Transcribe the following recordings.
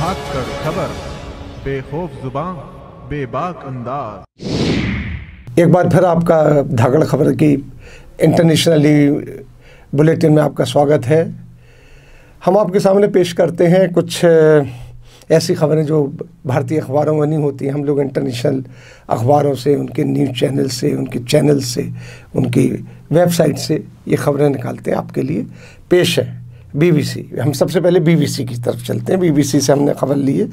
भाग कर खबर बेखौफ जुबान बेबाक अंदाज एक बार फिर आपका धागड़ खबर की इंटरनेशनली बुलेटिन में आपका स्वागत है हम आपके सामने पेश करते हैं कुछ ऐसी खबरें जो भारतीय अखबारों में नहीं होती हम लोग इंटरनेशनल अखबारों से उनके न्यूज़ चैनल से उनके चैनल से उनकी वेबसाइट से ये खबरें निकालते हैं आपके लिए पेश है बीबीसी हम सबसे पहले बीबीसी की तरफ चलते हैं बीबीसी से हमने खबर ली है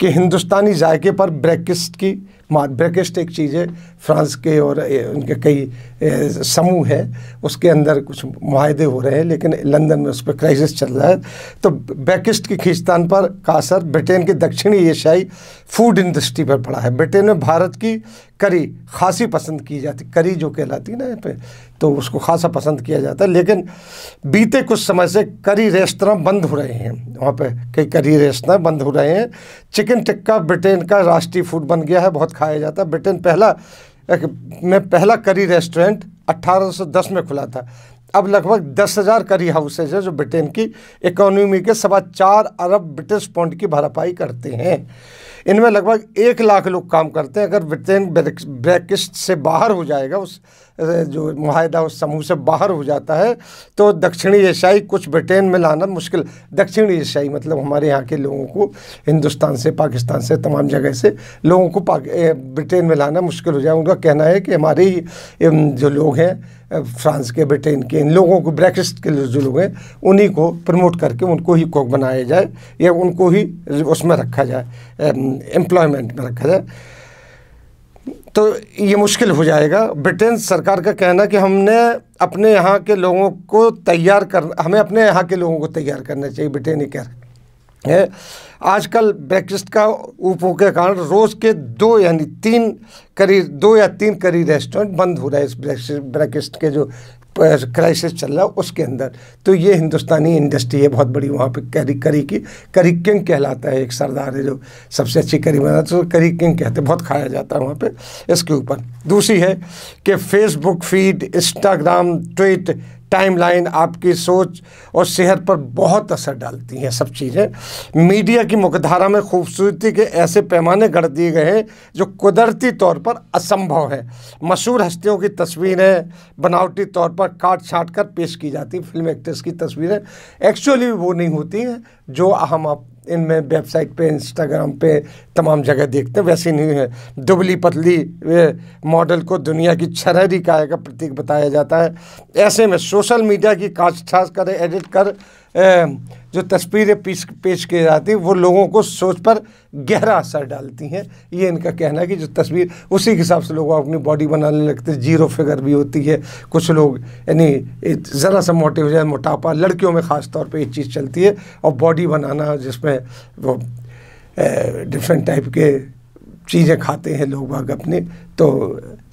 कि हिंदुस्तानी जायके पर ब्रेकिस्ट की मार ब्रेकिस्ट एक चीज़ है फ्रांस के और उनके कई समूह है उसके अंदर कुछ माहदे हो रहे हैं लेकिन लंदन में उस पर क्राइसिस चल रहा है तो ब्रेकिस्ट की खींचतान पर का असर ब्रिटेन के दक्षिणी एशियाई फूड इंडस्ट्री पर पड़ा है ब्रिटेन में भारत की करी खासी पसंद की जाती करी जो कहलाती ना यहाँ पे तो उसको खासा पसंद किया जाता है लेकिन बीते कुछ समय से करी रेस्तरा बंद हो रहे हैं वहाँ पे कई करी रेस्तरा बंद हो रहे हैं चिकन टिक्का ब्रिटेन का राष्ट्रीय फूड बन गया है बहुत खाया जाता है ब्रिटेन पहला एक में पहला करी रेस्टोरेंट अट्ठारह में खुला था अब लगभग दस हज़ार करी हाउसेज है जो ब्रिटेन की इकोनॉमी के सवा चार अरब ब्रिटिश पौंड की भरपाई करते हैं इनमें लगभग एक लाख लोग काम करते हैं अगर ब्रिटेन ब्रेकिस्ट से बाहर हो जाएगा उस जो माहिदा उस समूह से बाहर हो जाता है तो दक्षिणी एशियाई कुछ ब्रिटेन में लाना मुश्किल दक्षिणी एशियाई मतलब हमारे यहाँ के लोगों को हिंदुस्तान से पाकिस्तान से तमाम जगह से लोगों को ब्रिटेन में लाना मुश्किल हो जाए उनका कहना है कि हमारे ही जो लोग हैं फ्रांस के ब्रिटेन के इन लोगों को ब्रेक्सिट के जो लोग हैं उन्हीं को प्रमोट करके उनको ही कोक बनाया जाए या उनको ही उसमें रखा जाए एम्प्लॉयमेंट में रखा जाए तो ये मुश्किल हो जाएगा ब्रिटेन सरकार का कहना कि हमने अपने यहाँ के लोगों को तैयार कर हमें अपने यहाँ के लोगों को तैयार करना चाहिए ब्रिटेन ही कह है आजकल ब्रेकफास्ट का ऊपों के कारण रोज़ के दो यानी तीन करी दो या तीन करीब रेस्टोरेंट बंद हो रहा है इस ब्रेकफास्ट के जो क्राइसिस चल रहा है उसके अंदर तो ये हिंदुस्तानी इंडस्ट्री है बहुत बड़ी वहाँ पे करी करी की करी किंग कहलाता है एक सरदार है जो सबसे अच्छी करी है तो करी किंग कहते हैं बहुत खाया जाता है वहाँ पे इसके ऊपर दूसरी है कि Facebook feed Instagram tweet timeline आपकी सोच और सेहत पर बहुत असर डालती हैं सब चीज़ें मीडिया की मुख्यधारा में खूबसूरती के ऐसे पैमाने गढ़ दिए गए हैं जो कुदरती तौर पर असंभव है मशहूर हस्तियों की तस्वीरें बनावटी तौर पर काट छाट कर पेश की जाती फिल्म एक्ट्रेस की तस्वीरें एक्चुअली वो नहीं होती हैं जो हम आप इनमें वेबसाइट पे इंस्टाग्राम पे तमाम जगह देखते हैं वैसे नहीं है दुबली पतली मॉडल को दुनिया की छरहरी काय का प्रतीक बताया जाता है ऐसे में सोशल मीडिया की काज छास कर एडिट कर जो तस्वीरें पेश पेश की जाती हैं वो लोगों को सोच पर गहरा असर डालती हैं ये इनका कहना है कि जो तस्वीर उसी के हिसाब से लोग अपनी बॉडी बनाने लगते हैं जीरो फिगर भी होती है कुछ लोग यानी ज़रा सा मोटे हो जाए मोटापा लड़कियों में ख़ास तौर पे ये चीज़ चलती है और बॉडी बनाना जिसमें वो डिफरेंट टाइप के चीज़ें खाते हैं लोग बाग अपने तो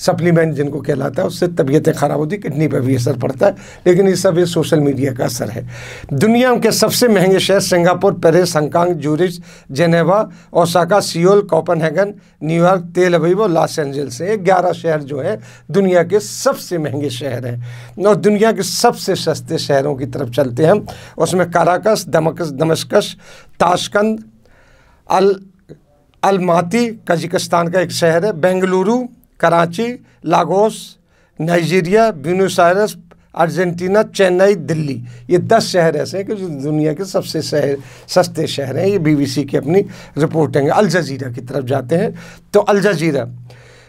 सप्लीमेंट जिनको कहलाता है उससे तबीयतें ख़राब होती किडनी पर भी असर पड़ता है लेकिन ये सब ये सोशल मीडिया का असर है दुनिया के सबसे महंगे शहर Singapore Paris Hong Kong Zurich Geneva Osaka Seoul Copenhagen New York Tel Aviv और लॉस एंजल्स ये ग्यारह शहर जो है दुनिया के सबसे महंगे शहर हैं और दुनिया के सबसे सस्ते शहरों की तरफ चलते हैं उसमें Caracas Damascus Damascus Tashkent Al Almaty Kazakhstan का एक शहर है Bengaluru Karachi Lagos Nigeria Buenos Aires Argentina Chennai Delhi ये दस शहर ऐसे हैं कि जो दुनिया के सबसे शहर सस्ते शहर हैं ये बीबीसी की अपनी रिपोर्टिंग अल जजीरा की तरफ जाते हैं तो अल जजीरा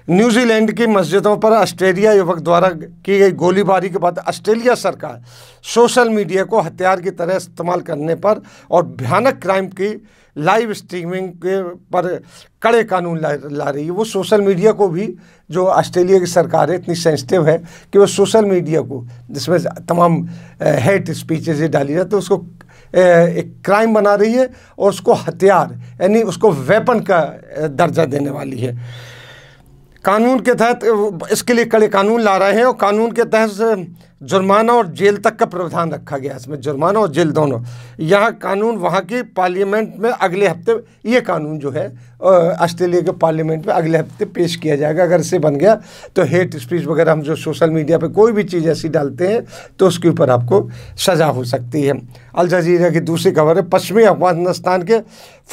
न्यूजीलैंड की मस्जिदों पर ऑस्ट्रेलिया युवक द्वारा की गई गोलीबारी के बाद ऑस्ट्रेलिया सरकार सोशल मीडिया को हथियार की तरह इस्तेमाल करने पर और भयानक क्राइम की लाइव स्ट्रीमिंग के पर कड़े कानून ला ला रही है वो सोशल मीडिया को भी जो ऑस्ट्रेलिया की सरकार है इतनी सेंसिटिव है कि वो सोशल मीडिया को जिसमें तमाम हेट स्पीचेज डाली जाती है तो उसको एक क्राइम बना रही है और उसको हथियार यानी उसको वेपन का दर्जा देने वाली है कानून के तहत इसके लिए कड़े कानून ला रहे हैं और कानून के तहत जुर्माना और जेल तक का प्रावधान रखा गया इसमें जुर्माना और जेल दोनों यहाँ कानून वहाँ की पार्लियामेंट में अगले हफ्ते ये कानून जो है ऑस्ट्रेलिया के पार्लियामेंट में अगले हफ्ते पेश किया जाएगा अगर इसे बन गया तो हेट स्पीच वगैरह हम जो सोशल मीडिया पे कोई भी चीज़ ऐसी डालते हैं तो उसके ऊपर आपको सज़ा हो सकती है अल जजीरा की दूसरी खबर है पश्चिमी अफगानिस्तान के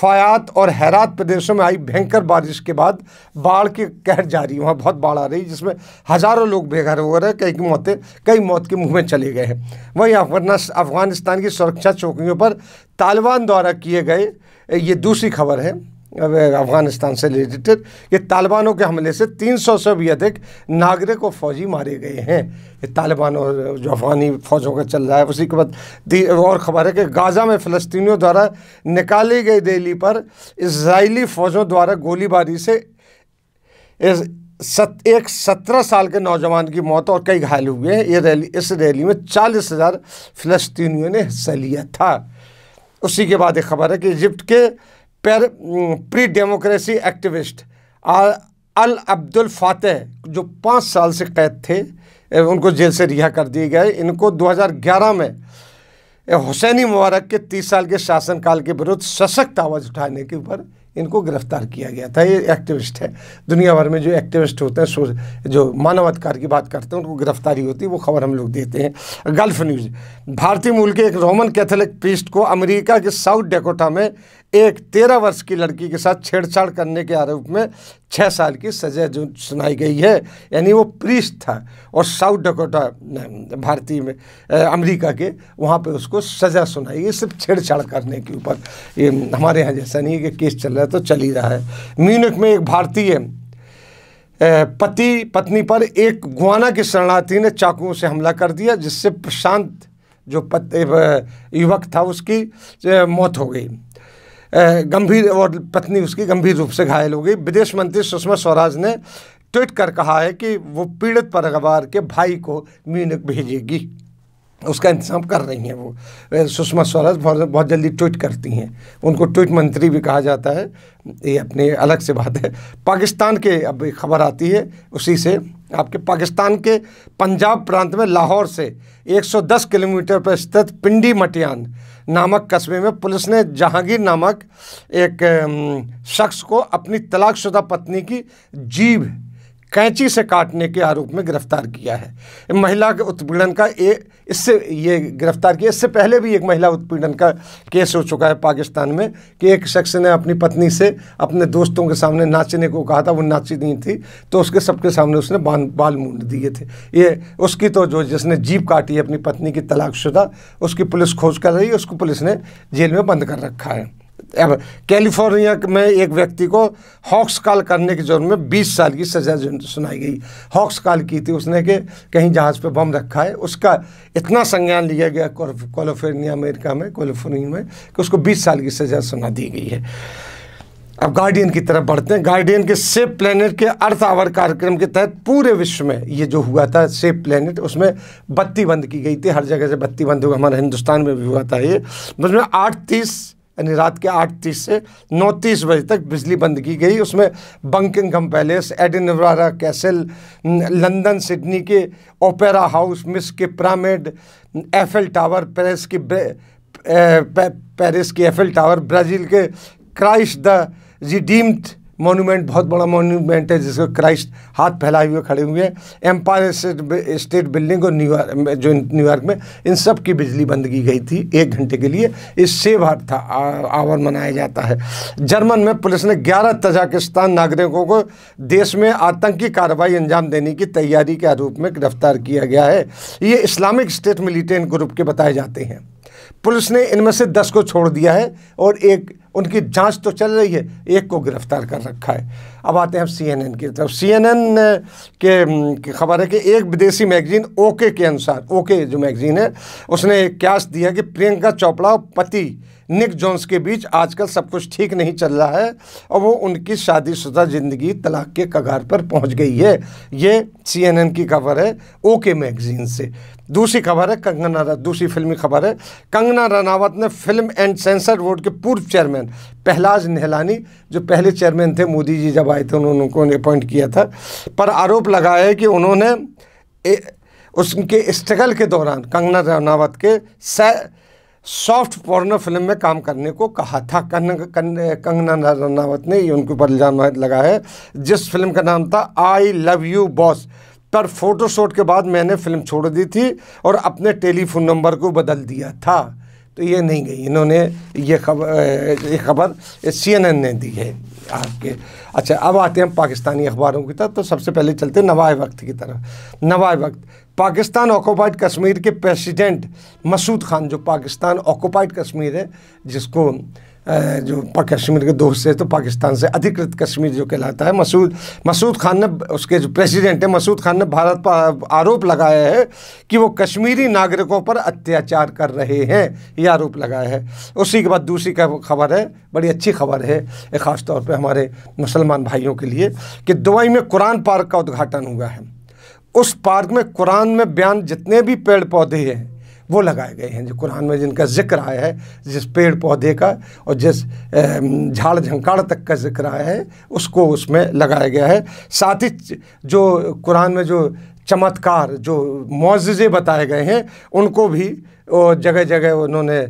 फ़ायात और हैरात प्रदेशों में आई भयंकर बारिश के बाद बाढ़ की कहर जारी वहाँ बहुत बाढ़ आ रही जिसमें हज़ारों लोग बेघर हो रहे हैं कई मौतें कई मौत मौत के मुंह में चले गए हैं वहीं अफगानिस्तान की सुरक्षा चौकियों पर तालिबान द्वारा किए गए ये दूसरी खबर है अफगानिस्तान से रिलेटेड ये तालिबानों के हमले से 300 से भी अधिक नागरिक और फौजी मारे गए हैं ये तालिबान और जो अफगानी फौजों का चल रहा है उसी के बाद और ख़बर है कि गाज़ा में फ़लस्तीनियों द्वारा निकाली गई रैली पर इसराइली फ़ौजों द्वारा गोलीबारी से सत एक सत्रह साल के नौजवान की मौत और कई घायल हुए हैं ये रैली इस रैली में चालीस हज़ार फ़लस्तीनियों ने हिस्सा लिया था उसी के बाद एक खबर है कि इजिप्ट के पैर pro democracy activist Al Abdul Fattah जो पाँच साल से कैद थे उनको जेल से रिहा कर दिए गए इनको 2011 में हुसैनी मुबारक के तीस साल के शासनकाल के विरुद्ध सशक्त आवाज़ उठाने के ऊपर इनको गिरफ्तार किया गया था ये एक्टिविस्ट है दुनिया भर में जो एक्टिविस्ट होते हैं जो मानवाधिकार की बात करते हैं उनको गिरफ्तारी होती है वो खबर हम लोग देते हैं गल्फ न्यूज़ भारतीय मूल के एक रोमन कैथोलिक प्रीस्ट को अमेरिका के साउथ डेकोटा में एक तेरह वर्ष की लड़की के साथ छेड़छाड़ करने के आरोप में छः साल की सजा जो सुनाई गई है यानी वो प्रीस्ट था और साउथ डकोटा भारतीय में अमेरिका के वहाँ पे उसको सज़ा सुनाई गई सिर्फ छेड़छाड़ करने के ऊपर ये हमारे यहाँ जैसा नहीं है कि केस चल रहा है तो चल ही रहा है म्यूनिक में एक भारतीय पति पत्नी पर एक गुआना के शरणार्थी ने चाकुओं से हमला कर दिया जिससे प्रशांत जो पत युवक था उसकी मौत हो गई गंभीर और पत्नी उसकी गंभीर रूप से घायल हो गई विदेश मंत्री सुषमा स्वराज ने ट्वीट कर कहा है कि वो पीड़ित परिवार के भाई को म्यूनिक भेजेगी उसका इंतजाम कर रही हैं वो सुषमा स्वराज बहुत बहुत जल्दी ट्वीट करती हैं उनको ट्वीट मंत्री भी कहा जाता है ये अपने अलग से बात है पाकिस्तान के अब एक खबर आती है उसी से आपके पाकिस्तान के पंजाब प्रांत में लाहौर से 110 किलोमीटर पर स्थित पिंडी मटियान नामक कस्बे में पुलिस ने जहांगीर नामक एक शख्स को अपनी तलाकशुदा पत्नी की जीभ कैंची से काटने के आरोप में गिरफ्तार किया है महिला के उत्पीड़न का ये इससे ये गिरफ्तार किया इससे पहले भी एक महिला उत्पीड़न का केस हो चुका है पाकिस्तान में कि एक शख्स ने अपनी पत्नी से अपने दोस्तों के सामने नाचने को कहा था वो नाची नहीं थी तो उसके सबके सामने उसने बाल बाल मूंड दिए थे ये उसकी तो जो जिसने जीप काटी है अपनी पत्नी की तलाकशुदा उसकी पुलिस खोज कर रही है उसको पुलिस ने जेल में बंद कर रखा है अब कैलिफोर्निया में एक व्यक्ति को हॉक्स कॉल करने के जोर में 20 साल की सजा सुनाई गई हॉक्स कॉल की थी उसने के कहीं जहाज़ पे बम रखा है उसका इतना संज्ञान लिया गया कैलिफोर्निया अमेरिका में कैलिफोर्निया में कि उसको 20 साल की सजा सुना दी गई है अब गार्डियन की तरफ बढ़ते हैं गार्डियन के सेफ प्लेनेट के अर्थ आवर कार्यक्रम के तहत पूरे विश्व में ये जो हुआ था सेफ प्लेनेट उसमें बत्ती बंद की गई थी हर जगह से बत्ती बंद हुआ हमारे हिंदुस्तान में भी हुआ था ये उसमें आठ तीस यानी रात के आठ तीस से नौ तीस बजे तक बिजली बंद की गई उसमें Buckingham Palace Edinburgh Castle London Sydney के ओपेरा हाउस मिस के पिरामिड एफिल टावर पेरिस की पेरिस की एफिल टावर ब्राज़ील के क्राइस्ट द रिडीम्ड मोनूमेंट बहुत बड़ा मोनूमेंट है जिसको क्राइस्ट हाथ फैलाए हुए खड़े हुए हैं एम्पायर स्टेट बिल्डिंग और न्यूयॉर्क जो न्यूयॉर्क में इन सब की बिजली बंद की गई थी एक घंटे के लिए इससे भारत था आवर मनाया जाता है जर्मन में पुलिस ने ग्यारह तजाकिस्तान नागरिकों को देश में आतंकी कार्रवाई अंजाम देने की तैयारी के आरोप में गिरफ्तार किया गया है ये इस्लामिक स्टेट मिलिटेंट ग्रुप के बताए जाते हैं पुलिस ने इनमें से दस को छोड़ दिया है और एक उनकी जांच तो चल रही है एक को गिरफ्तार कर रखा है अब आते हैं सीएनएन की तरफ सीएनएन के खबर है कि एक विदेशी मैगजीन ओके के अनुसार ओके जो मैगजीन है उसने एक क्यास दिया कि प्रियंका चोपड़ा और पति निक जॉन्स के बीच आजकल सब कुछ ठीक नहीं चल रहा है और वो उनकी शादीशुदा ज़िंदगी तलाक के कगार पर पहुंच गई है ये सीएनएन की खबर है ओके मैगजीन से दूसरी खबर है कंगना दूसरी फिल्मी खबर है कंगना रनावत ने फिल्म एंड सेंसर बोर्ड के पूर्व चेयरमैन पहलाज नेहलानी जो पहले चेयरमैन थे मोदी जी जब आए थे उन्होंने उनको अपॉइंट किया था पर आरोप लगाया है कि उन्होंने ए, उसके स्ट्रगल के दौरान कंगना रनावत के सॉफ्ट पोर्नो फिल्म में काम करने को कहा था कंगना कंगना रनावत ने ये उनके ऊपर इल्ज़ाम लगाया है जिस फिल्म का नाम था आई लव यू बॉस पर फोटोशूट के बाद मैंने फिल्म छोड़ दी थी और अपने टेलीफोन नंबर को बदल दिया था तो ये नहीं गई इन्होंने ये खबर ये खबर सी एन एन ने दी है आपके अच्छा अब आते हैं पाकिस्तानी अखबारों की तरफ तो सबसे पहले चलते नवाए वक्त की तरफ नवाए वक्त पाकिस्तान ऑक्यूपाइड कश्मीर के प्रेसिडेंट मसूद खान जो पाकिस्तान ऑक्यूपाइड कश्मीर है जिसको जो कश्मीर के दोस्त है तो पाकिस्तान से अधिकृत कश्मीर जो कहलाता है मसूद मसूद खान ने उसके जो प्रेसिडेंट है मसूद खान ने भारत पर आरोप लगाया है कि वो कश्मीरी नागरिकों पर अत्याचार कर रहे हैं ये आरोप लगाया है उसी के बाद दूसरी खबर है बड़ी अच्छी खबर है ख़ासतौर पर हमारे मुसलमान भाइयों के लिए कि दुबई में कुरान पार्क का उद्घाटन हुआ है उस पार्क में कुरान में बयान जितने भी पेड़ पौधे हैं वो लगाए गए हैं जो कुरान में जिनका जिक्र आया है जिस पेड़ पौधे का और जिस झाड़ झंकाड़ तक का जिक्र आया है उसको उसमें लगाया गया है साथ ही जो कुरान में जो चमत्कार जो मुआजे बताए गए हैं उनको भी वो जगह जगह उन्होंने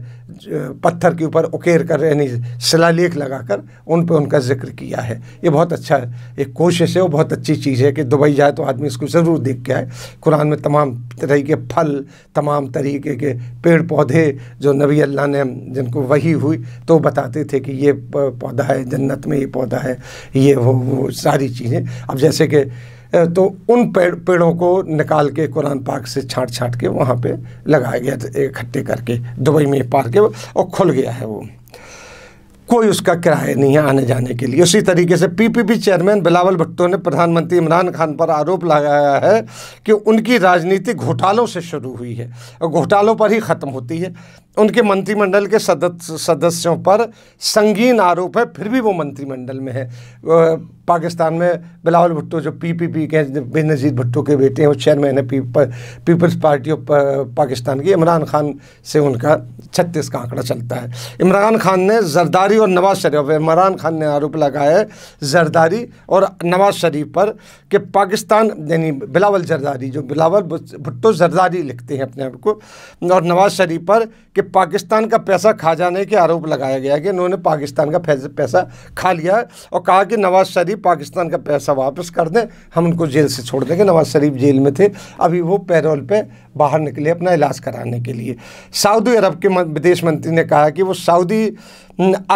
पत्थर के ऊपर उकेर कर यानी शिलालेख लगाकर उन पर उनका जिक्र किया है ये बहुत अच्छा एक कोशिश है वो बहुत अच्छी चीज़ है कि दुबई जाए तो आदमी इसको ज़रूर देख के आए कुरान में तमाम तरह के फल तमाम तरीके के पेड़ पौधे जो नबी अल्लाह ने जिनको वही हुई तो बताते थे कि ये पौधा है जन्नत में ये पौधा है ये वो वो सारी चीज़ें अब जैसे कि तो उन पेड़ पेड़ों को निकाल के कुरान पाक से छाँट छाँट के वहाँ पे लगाया गया इकट्ठे करके दुबई में पार्क के और खुल गया है वो कोई उसका किराया नहीं है आने जाने के लिए उसी तरीके से पीपीपी चेयरमैन बिलावल भुट्टो ने प्रधानमंत्री इमरान खान पर आरोप लगाया है कि उनकी राजनीति घोटालों से शुरू हुई है और घोटालों पर ही ख़त्म होती है उनके मंत्रिमंडल के सदस्य सदस्यों पर संगीन आरोप है फिर भी वो मंत्रिमंडल में है पाकिस्तान में बिलावल भुट्टो जो पीपीपी के बेनजीर भुट्टो के बेटे हैं वो चेयरमैन है पीपल्स पार्टी ऑफ पाकिस्तान की इमरान खान से उनका छत्तीस का आंकड़ा चलता है इमरान खान ने जरदारी और नवाज शरीफ इमरान खान ने आरोप लगाया है जरदारी और नवाज शरीफ पर कि पाकिस्तान यानी बिलावल जरदारी जो बिलावल भुट्टो जरदारी लिखते हैं अपने आप को और नवाज शरीफ पर कि पाकिस्तान का पैसा खा जाने के आरोप लगाया गया कि इन्होंने पाकिस्तान का पैसा खा लिया और कहा कि नवाज़ शरीफ पाकिस्तान का पैसा वापस कर दें हम उनको जेल से छोड़ देंगे नवाज़ शरीफ जेल में थे अभी वो पैरोल पे बाहर निकले अपना इलाज कराने के लिए सऊदी अरब के विदेश मंत्री ने कहा कि वो सऊदी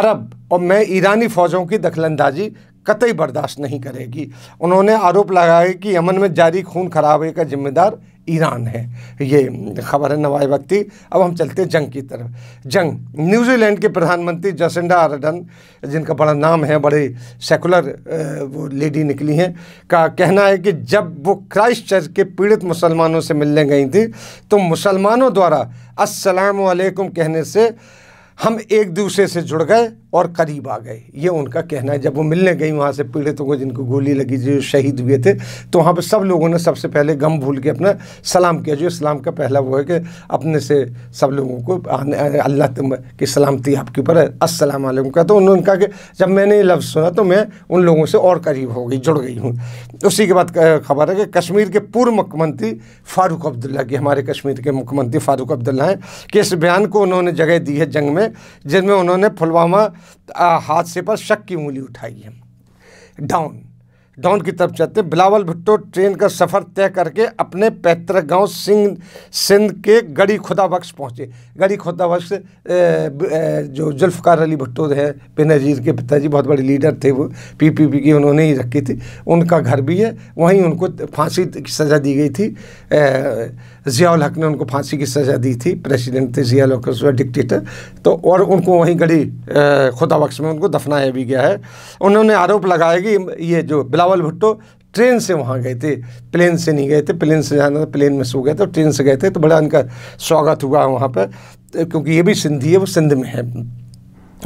अरब और मैं ईरानी फ़ौजों की दखलंदाजी कतई बर्दाश्त नहीं करेगी उन्होंने आरोप लगाया कि यमन में जारी खून खराबे का जिम्मेदार ईरान है ये खबर है नवाए वक्ति अब हम चलते हैं जंग की तरफ जंग न्यूजीलैंड के प्रधानमंत्री जसिंडा आर्डन जिनका बड़ा नाम है बड़े सेकुलर वो लेडी निकली हैं का कहना है कि जब वो क्राइस्ट चर्च के पीड़ित मुसलमानों से मिलने गई थी तो मुसलमानों द्वारा असलम कहने से हम एक दूसरे से जुड़ गए और करीब आ गए ये उनका कहना है जब वो मिलने गई वहाँ से पीड़ितों को जिनको गोली लगी जो शहीद हुए थे तो वहाँ पर सब लोगों ने सबसे पहले गम भूल के अपना सलाम किया जो इस्लाम का पहला वो है कि अपने से सब लोगों को अल्लाह तुम की सलामती आपके ऊपर अस्सलाम का तो उन्होंने कहा कि जब मैंने ये लफ्ज़ सुना तो मैं उन लोगों से और करीब हो गई जुड़ गई हूँ उसी के बाद खबर है कि कश्मीर के पूर्व मुख्यमंत्री फ़ारूक अब्दुल्ला की हमारे कश्मीर के मुख्यमंत्री फ़ारूक अब्दुल्ला हैं कि इस बयान को उन्होंने जगह दी है जंग में जिनमें उन्होंने पुलवामा हादसे पर शक की उंगली उठाई है डाउन डाउन की तरफ चलते बिलावल भुट्टो ट्रेन का सफ़र तय करके अपने पैतृक गांव सिंह सिंध के गढ़ी खुदा बख्श पहुँचे गढ़ी खुदा बख्श जो जुल्फकार अली भुट्टो है बेनजीर के पिताजी बहुत बड़े लीडर थे वो पी पी पी की उन्होंने ही रखी थी उनका घर भी है वहीं उनको फांसी की सज़ा दी गई थी जियाउल हक ने उनको फांसी की सज़ा दी थी प्रेसिडेंट थे जियाउल हक उसका डिक्टेटर तो और उनको वहीं गड़ी खुदा बख्श में उनको दफनाया भी गया है उन्होंने आरोप लगाया कि ये जो बिलावल भुट्टो ट्रेन से वहाँ गए थे प्लेन से नहीं गए थे प्लेन से जाना था प्लेन में सो गए थे ट्रेन से गए थे तो बड़ा इनका स्वागत हुआ वहाँ पर क्योंकि ये भी सिंधी है वो सिंध में है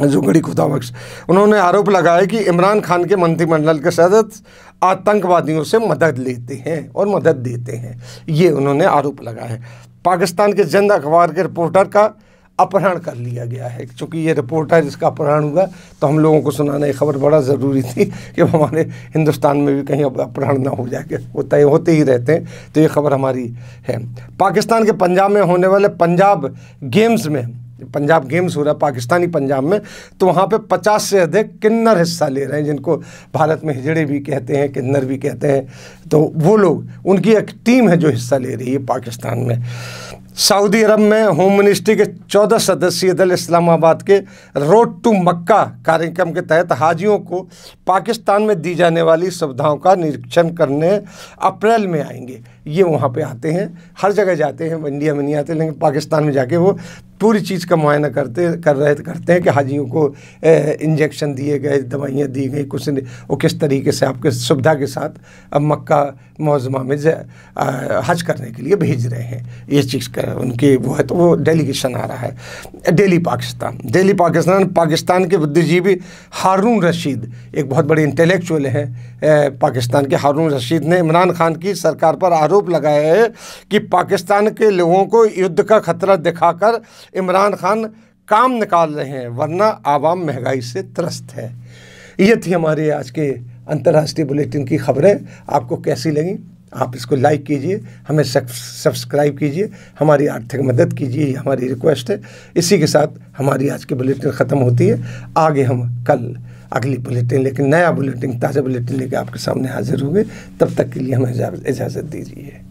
जुगड़ी खुदाबख्श उन्होंने आरोप लगाया कि इमरान खान के मंत्रिमंडल के सदस्य आतंकवादियों से मदद लेते हैं और मदद देते हैं ये उन्होंने आरोप लगाया पाकिस्तान के जंद अखबार के रिपोर्टर का अपहरण कर लिया गया है क्योंकि ये रिपोर्टर इसका अपहरण हुआ तो हम लोगों को सुनाना ये खबर बड़ा ज़रूरी थी कि हमारे हिंदुस्तान में भी कहीं अपहरण ना हो जाए वो तय होते ही रहते हैं तो ये खबर हमारी है पाकिस्तान के पंजाब में होने वाले पंजाब गेम्स में पंजाब गेम्स हो रहा है पाकिस्तानी पंजाब में तो वहाँ पे पचास से अधिक किन्नर हिस्सा ले रहे हैं जिनको भारत में हिजड़े भी कहते हैं किन्नर भी कहते हैं तो वो लोग उनकी एक टीम है जो हिस्सा ले रही है पाकिस्तान में सऊदी अरब में होम मिनिस्ट्री के चौदह सदस्यीय दल इस्लामाबाद के रोड टू मक्का कार्यक्रम के तहत हाजियों को पाकिस्तान में दी जाने वाली सुविधाओं का निरीक्षण करने अप्रैल में आएंगे ये वहाँ पे आते हैं हर जगह जाते हैं इंडिया में नहीं आते लेकिन पाकिस्तान में जाके वो पूरी चीज़ का मुआयना करते कर रहे करते हैं कि हाजियों को इंजेक्शन दिए गए दवाइयाँ दी गई कुछ वो किस तरीके से आपके सुविधा के साथ अब मक्का मौजमा में हज करने के लिए भेज रहे हैं ये चीज़ का उनके वो है तो वो डेलीगेशन आ रहा है डेली पाकिस्तान डेली पाकिस्तान पाकिस्तान के बुद्धिजीवी हारून रशीद एक बहुत बड़े इंटेलेक्चुअल हैं पाकिस्तान के हारून रशीद ने इमरान खान की सरकार पर आरोप लगाया है कि पाकिस्तान के लोगों को युद्ध का खतरा दिखाकर इमरान खान काम निकाल रहे हैं वरना आवाम महंगाई से त्रस्त है ये थी हमारे आज के अंतर्राष्ट्रीय बुलेटिन की खबरें आपको कैसी लगी आप इसको लाइक कीजिए हमें सब्सक्राइब कीजिए हमारी आर्थिक मदद कीजिए ये हमारी रिक्वेस्ट है इसी के साथ हमारी आज की बुलेटिन ख़त्म होती है आगे हम कल अगली बुलेटिन लेकिन नया बुलेटिन ताज़ा बुलेटिन लेकर आपके सामने हाजिर होंगे तब तक के लिए हमें इजाज़त दीजिए